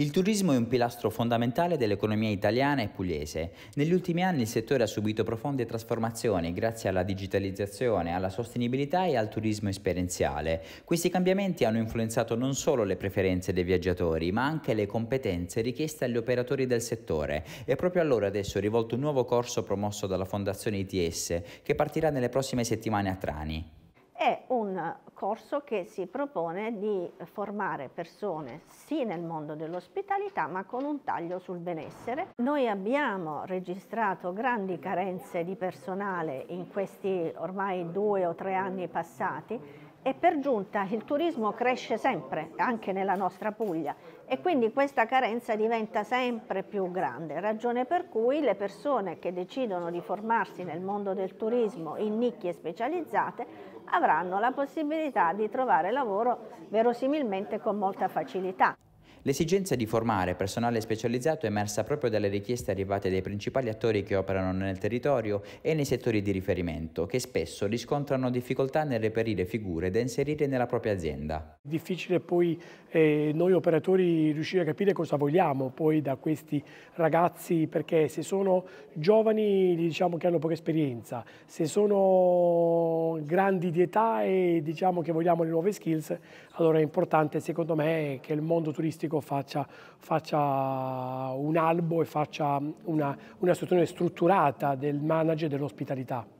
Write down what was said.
Il turismo è un pilastro fondamentale dell'economia italiana e pugliese. Negli ultimi anni il settore ha subito profonde trasformazioni grazie alla digitalizzazione, alla sostenibilità e al turismo esperienziale. Questi cambiamenti hanno influenzato non solo le preferenze dei viaggiatori, ma anche le competenze richieste agli operatori del settore e proprio allora adesso è rivolto un nuovo corso promosso dalla Fondazione ITS che partirà nelle prossime settimane a Trani. È un corso che si propone di formare persone sì nel mondo dell'ospitalità ma con un taglio sul benessere. Noi abbiamo registrato grandi carenze di personale in questi ormai due o tre anni passati e per giunta il turismo cresce sempre, anche nella nostra Puglia, e quindi questa carenza diventa sempre più grande, ragione per cui le persone che decidono di formarsi nel mondo del turismo in nicchie specializzate avranno la possibilità di trovare lavoro verosimilmente con molta facilità. L'esigenza di formare personale specializzato è emersa proprio dalle richieste arrivate dai principali attori che operano nel territorio e nei settori di riferimento, che spesso riscontrano difficoltà nel reperire figure da inserire nella propria azienda. È difficile poi eh, noi operatori riuscire a capire cosa vogliamo poi da questi ragazzi, perché se sono giovani diciamo che hanno poca esperienza, se sono grandi di età e diciamo che vogliamo le nuove skills, allora è importante secondo me che il mondo turistico scientifico faccia, faccia un albo e faccia una, una strutturata del manager dell'ospitalità.